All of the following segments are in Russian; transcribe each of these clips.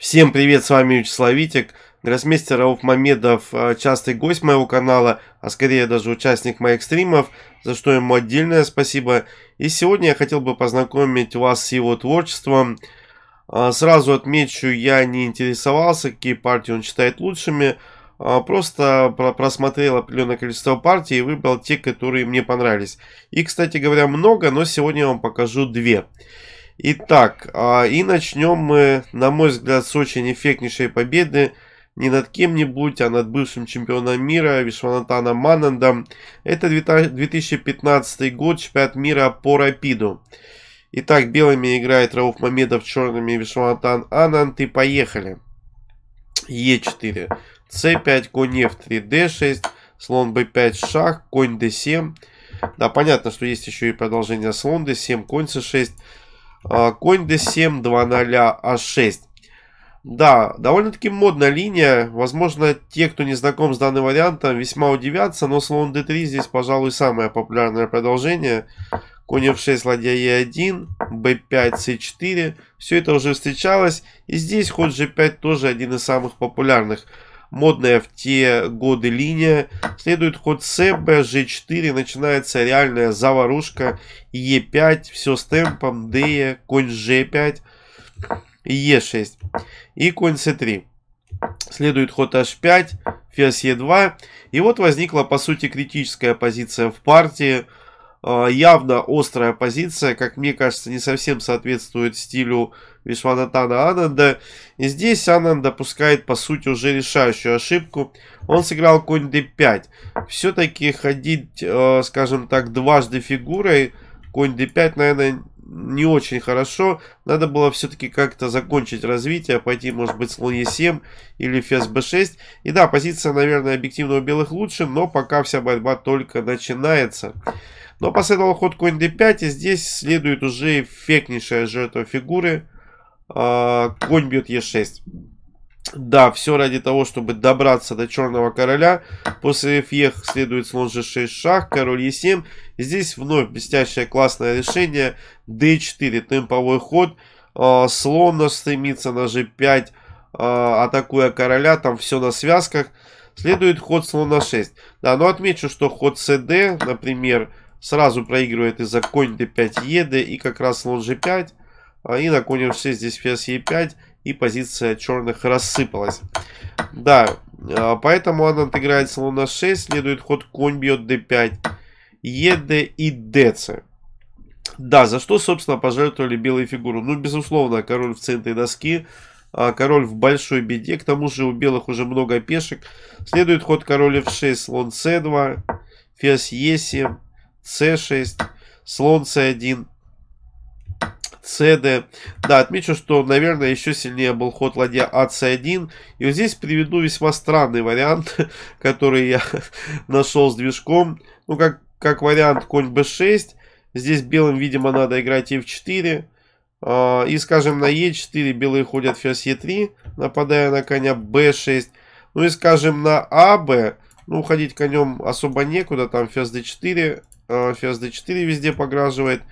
Всем привет, с вами Вячеслав Витик, гроссмейстер Рауф Мамедов, а, частый гость моего канала, а скорее даже участник моих стримов, за что ему отдельное спасибо. И сегодня я хотел бы познакомить вас с его творчеством. А, сразу отмечу, я не интересовался, какие партии он считает лучшими, а, просто просмотрел определенное количество партий и выбрал те, которые мне понравились. И, кстати говоря, много, но сегодня я вам покажу две. Две. Итак, а, и начнем мы, на мой взгляд, с очень эффектнейшей победы не над кем-нибудь, а над бывшим чемпионом мира Вишванатаном Манандом. Это 2015 год, чемпионат мира по рапиду. Итак, белыми играет Рауф Мамедов, черными Вишванатан Ананд. И поехали. Е4, c 5 конь F3, D6, слон B5, шах, конь D7. Да, понятно, что есть еще и продолжение слон D7, конь C6. А, конь d7, 2-0, а 6 Да, довольно-таки модная линия. Возможно, те, кто не знаком с данным вариантом, весьма удивятся, но слон d3 здесь, пожалуй, самое популярное продолжение. Конь f6, ладья e1, b5, c4. Все это уже встречалось. И здесь ход g5 тоже один из самых популярных модная в те годы линия. Следует ход Себе, G4, начинается реальная заварушка. Е5, все с темпом, Д, конь G5, Е6 и конь С3. Следует ход H5, ферзь Е2. И вот возникла, по сути, критическая позиция в партии. А, явно острая позиция, как мне кажется, не совсем соответствует стилю Вишванатана Ананда. И здесь Анан допускает, по сути, уже решающую ошибку. Он сыграл конь d5. Все-таки ходить, э, скажем так, дважды фигурой, конь d5, наверное, не очень хорошо. Надо было все-таки как-то закончить развитие, пойти, может быть, слон e7 или ферзь b6. И да, позиция, наверное, объективно у белых лучше, но пока вся борьба только начинается. Но последовал ход конь d5, и здесь следует уже эффектнейшая жертва фигуры – а, конь бьет Е6. Да, все ради того, чтобы добраться до черного короля. После фех следует слон g6 шах, король е 7 Здесь вновь блестящее классное решение. d4, темповой ход. А, слон наш стремится на g5, а, атакуя короля. Там все на связках. Следует ход слона 6. Да, но отмечу, что ход cd, например, сразу проигрывает из-за конь d5 ед и как раз слон g5. И на конем 6 здесь пьес Е5. И позиция черных рассыпалась. Да, а, поэтому она отыграет слон на 6. Следует ход конь бьет d5. ед и dc. Да, за что, собственно, пожертвовали белые фигуры? Ну, безусловно, король в центре доски. А король в большой беде. К тому же у белых уже много пешек. Следует ход король в 6. Слон c2. Ферзь е 7 c6. Слон c1 цены. Да, отмечу, что, наверное, еще сильнее был ход ладья АЦ1. И вот здесь приведу весьма странный вариант, который я нашел с движком. Ну, как, как вариант конь b6. Здесь белым, видимо, надо играть f4. А, и, скажем, на e4 белые ходят ферзь e3, нападая на коня b6. Ну и, скажем, на аб, ну, ходить конем особо некуда. Там ферзь d4, ферзь d4 везде пограживает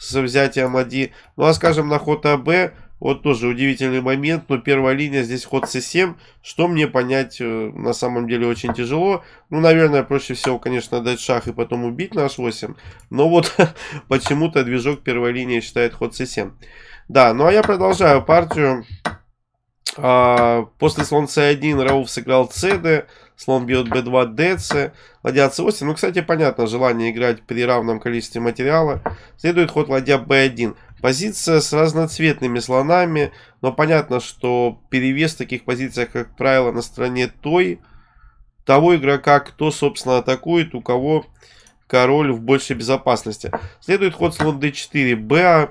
с взятием 1. Ну а скажем на ход АБ, вот тоже удивительный момент, но первая линия здесь ход С7, что мне понять э, на самом деле очень тяжело. Ну, наверное, проще всего, конечно, дать шах и потом убить наш 8. Но вот почему-то движок первой линии считает ход С7. Да, ну а я продолжаю партию. А, после слон c1 Рауф сыграл cd, слон бьет b2 dc, ладья c8. Ну, кстати, понятно, желание играть при равном количестве материала. Следует ход ладья b1. Позиция с разноцветными слонами, но понятно, что перевес в таких позициях, как правило, на стороне той, того игрока, кто, собственно, атакует, у кого король в большей безопасности. Следует ход слон d4, b,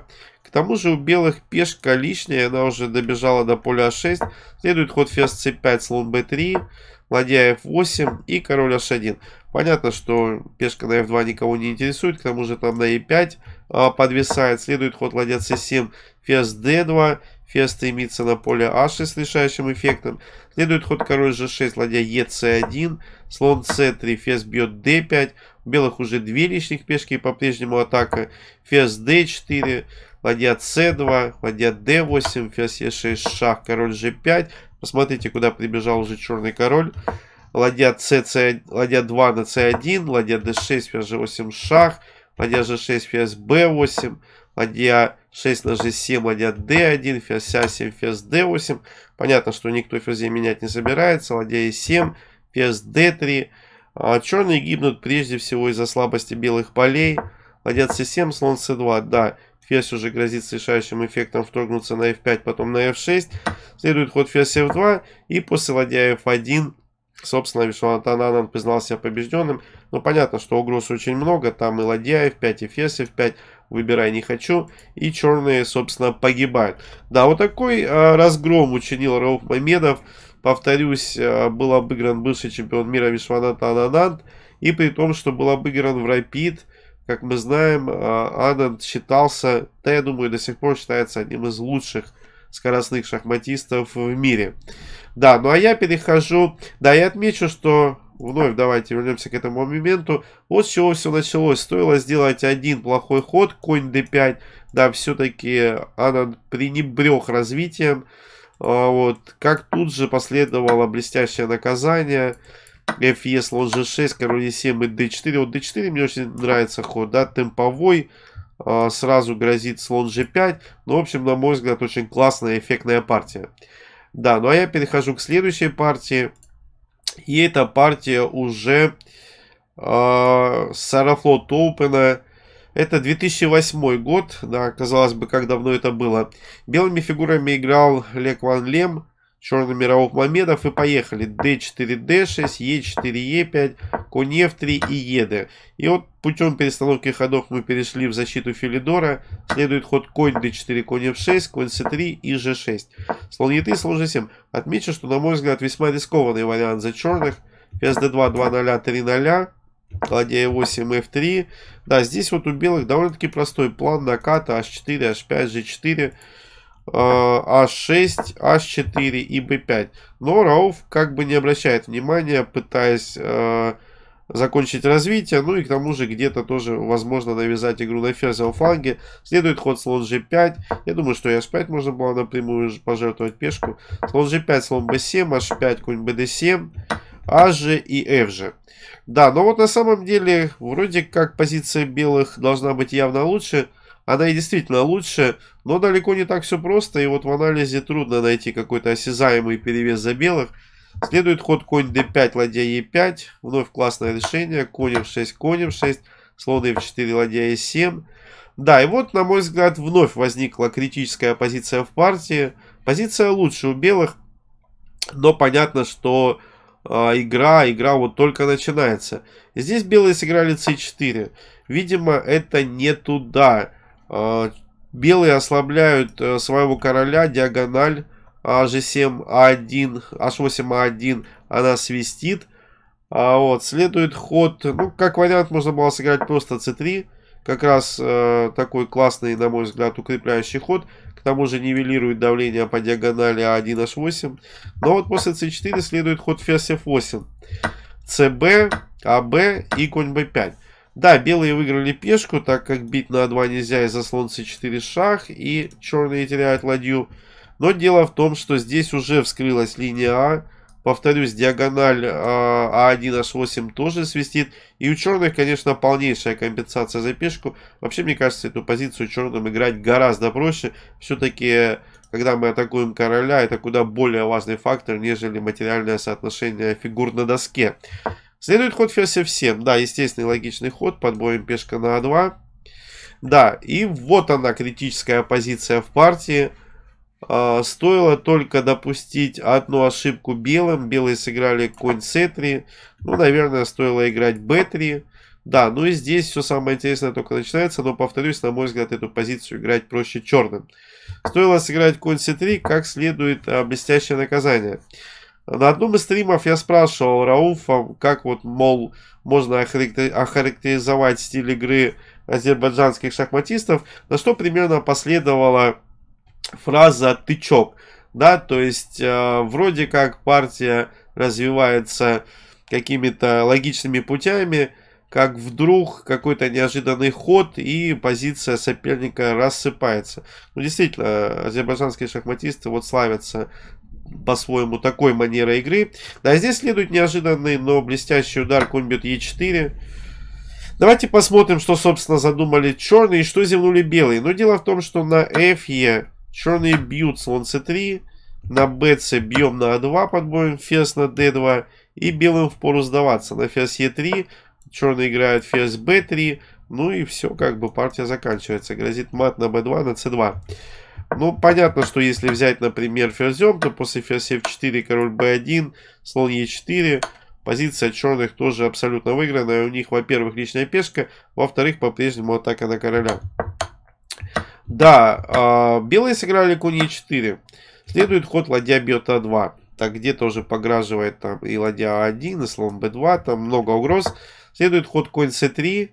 к тому же у белых пешка лишняя, она уже добежала до поля А6. Следует ход ферзь c5, слон b3, ладья f8 и король h1. Понятно, что пешка на f2 никого не интересует, к тому же там на e5 а, подвисает. Следует ход ладья c7, ферзь d2, ферзь стремится на поле h6 а с решающим эффектом. Следует ход король g6, ладья ec1, слон c3, ферзь бьет d5. У белых уже две лишних пешки, по-прежнему атака. Ферзь d4, ладья c2, ладья d8, ферзь e6, шах, король g5. Посмотрите, куда прибежал уже черный король ладья c, c, ладья 2 на c1, ладья d6, пешка g8 шах, ладья g6, ферзь b8, ладья 6 на g7, ладья d1, ферзь a7, ферзь d8. Понятно, что никто ферзей менять не собирается, ладья e7, ферзь d3. А черные гибнут прежде всего из-за слабости белых полей. Ладья c7, слон c2, да, ферзь уже грозит с решающим эффектом вторгнуться на f5, потом на f6. Следует ход ферзь f2 и после ладья f1 Собственно, Вишванатананан признал себя побежденным. Но ну, понятно, что угроз очень много. Там и Ладьяев 5, и Фесов 5. Выбирай не хочу. И черные, собственно, погибают. Да, вот такой э, разгром учинил Рауф Мамедов. Повторюсь, э, был обыгран бывший чемпион мира Вишванатананан. И при том, что был обыгран в Рапид. Как мы знаем, э, Ананд считался, да я думаю, до сих пор считается одним из лучших скоростных шахматистов в мире. Да, ну а я перехожу... Да, я отмечу, что... Вновь давайте вернемся к этому моменту. Вот с чего все началось. Стоило сделать один плохой ход, конь d5. Да, все-таки Анан пренебрег развитием. А, вот. Как тут же последовало блестящее наказание. Фе слон g6, король e7 и d4. Вот d4 мне очень нравится ход, да, темповой. А, сразу грозит слон g5. Ну, в общем, на мой взгляд, очень классная эффектная партия. Да, ну а я перехожу к следующей партии. И эта партия уже э, Сарафлот Оупена. Это 2008 год, да, казалось бы, как давно это было. Белыми фигурами играл Лек Ван Лем, черными Раух Мамедов. И поехали. D4, D6, E4, E5, Конь f 3 и Едер. И вот путем перестановки ходов мы перешли в защиту Филидора. Следует ход конь d4, конь f6, конь c3 и g6. Слон e3, слон g7. Отмечу, что, на мой взгляд, весьма рискованный вариант за черных. Ферзь d2, 2 0, 3 0. Ладья e8, f3. Да, здесь вот у белых довольно-таки простой план наката h4, h5, g4. А6, H4 и B5. Но Рауф как бы не обращает внимания, пытаясь э, закончить развитие, ну и к тому же где-то тоже возможно навязать игру на ферзовом фланге. Следует ход слон g5, я думаю, что и h5 можно было напрямую пожертвовать пешку. Слон g5, слон b7, h5, конь bd7, а и f Да, но вот на самом деле вроде как позиция белых должна быть явно лучше, она и действительно лучше, но далеко не так все просто, и вот в анализе трудно найти какой-то осязаемый перевес за белых, Следует ход конь d5, ладья e5. Вновь классное решение. Конь f6, конь f6. Слон f4, ладья e7. Да, и вот, на мой взгляд, вновь возникла критическая позиция в партии. Позиция лучше у белых. Но понятно, что э, игра, игра вот только начинается. Здесь белые сыграли c4. Видимо, это не туда. Э, белые ослабляют э, своего короля, диагональ. H7A1, а а H8A1 а она свистит. А вот, следует ход, ну, как вариант, можно было сыграть просто c3. Как раз э, такой классный, на мой взгляд, укрепляющий ход. К тому же нивелирует давление по диагонали А1, H8. Но вот после c4 следует ход ферзь f8. cb, аб и конь b5. Да, белые выиграли пешку, так как бить на а2 нельзя из-за слон c4 шах. И черные теряют ладью но дело в том, что здесь уже вскрылась линия А. Повторюсь, диагональ А1, H8 а тоже свистит. И у черных, конечно, полнейшая компенсация за пешку. Вообще, мне кажется, эту позицию черным играть гораздо проще. Все-таки, когда мы атакуем короля, это куда более важный фактор, нежели материальное соотношение фигур на доске. Следует ход ферзь f7. Да, естественный логичный ход. Под пешка на а2. Да, и вот она, критическая позиция в партии. А, стоило только допустить одну ошибку белым. Белые сыграли конь c3. Э ну, наверное, стоило играть b3. Да, ну и здесь все самое интересное только начинается, но, повторюсь, на мой взгляд, эту позицию играть проще черным. Стоило сыграть конь c3, э как следует а, блестящее наказание. На одном из стримов я спрашивал Рауфа, как вот, мол, можно охарактеризовать стиль игры азербайджанских шахматистов, на что примерно последовало фраза «тычок». Да, то есть э, вроде как партия развивается какими-то логичными путями, как вдруг какой-то неожиданный ход и позиция соперника рассыпается. Ну, действительно, азербайджанские шахматисты вот славятся по-своему такой манерой игры. Да, здесь следует неожиданный, но блестящий удар конь бьет Е4. Давайте посмотрим, что, собственно, задумали черные и что зевнули белые. Но дело в том, что на фе Черные бьют слон c3. Э на bc бьем на a2 а под ферзь на d2. И белым впору сдаваться. На ферзь e3. Черные играют ферзь b3. Ну и все, как бы партия заканчивается. Грозит мат на b2, на c2. Ну, понятно, что если взять, например, ферзем, то после ферзь f4, король b1, слон e4, позиция черных тоже абсолютно выигранная. У них, во-первых, личная пешка, во-вторых, по-прежнему атака на короля. Да, а, белые сыграли конь e4. Следует ход ладья бьет а2. Так где тоже пограживает там и ладья а1, и слон b2. Там много угроз. Следует ход конь c3.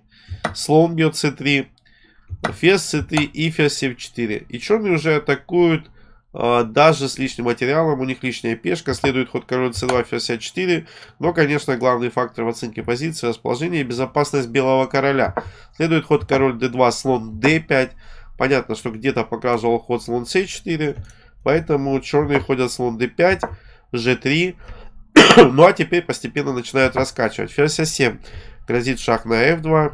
Слон бьет c3. Фес c3 и фес c4. И черные уже атакуют э, даже с лишним материалом. У них лишняя пешка. Следует ход король c2, фес c4. Но, конечно, главный фактор в оценке позиции расположение и безопасность белого короля. Следует ход король d2, слон d5. Понятно, что где-то показывал ход слон c4, поэтому черные ходят слон d5, g3. ну а теперь постепенно начинают раскачивать. Ферзь a7 грозит шаг на f2.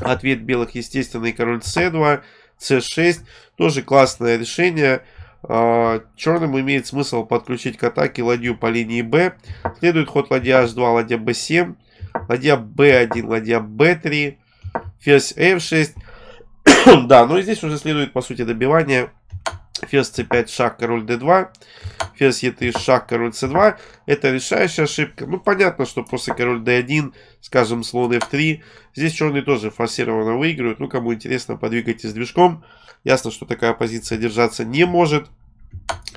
Ответ белых естественный король c2, c6. Тоже классное решение. А, черным имеет смысл подключить к атаке ладью по линии b. Следует ход ладья h2, ладья b7, ладья b1, ладья b3, ферзь f6. да, ну и здесь уже следует, по сути, добивание. Ферзь c5, шаг, король d2. Ферзь e3, шаг, король c2. Это решающая ошибка. Ну, понятно, что после король d1, скажем, слон f3. Здесь черные тоже форсированно выигрывают. Ну, кому интересно, подвигайте с движком. Ясно, что такая позиция держаться не может.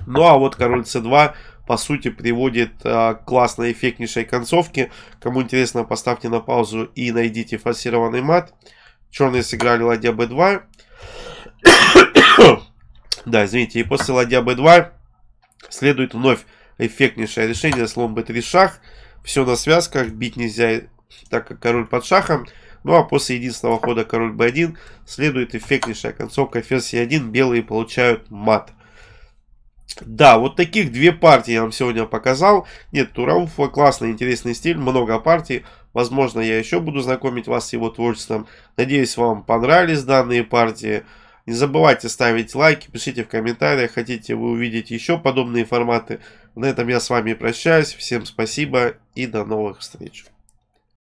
Ну, а вот король c2 по сути приводит а, классной эффектнейшей концовке. Кому интересно, поставьте на паузу и найдите форсированный мат. Черные сыграли ладья b2. да, извините. И после ладья b2 следует вновь эффектнейшее решение. Слон b3 шах. Все на связках. Бить нельзя, так как король под шахом. Ну а после единственного хода король b1 следует эффектнейшая концовка ферзь e1. Белые получают мат. Да, вот таких две партии я вам сегодня показал. Нет, Турауфа классный, интересный стиль, много партий. Возможно, я еще буду знакомить вас с его творчеством. Надеюсь, вам понравились данные партии. Не забывайте ставить лайки, пишите в комментариях, хотите вы увидеть еще подобные форматы. На этом я с вами прощаюсь. Всем спасибо и до новых встреч.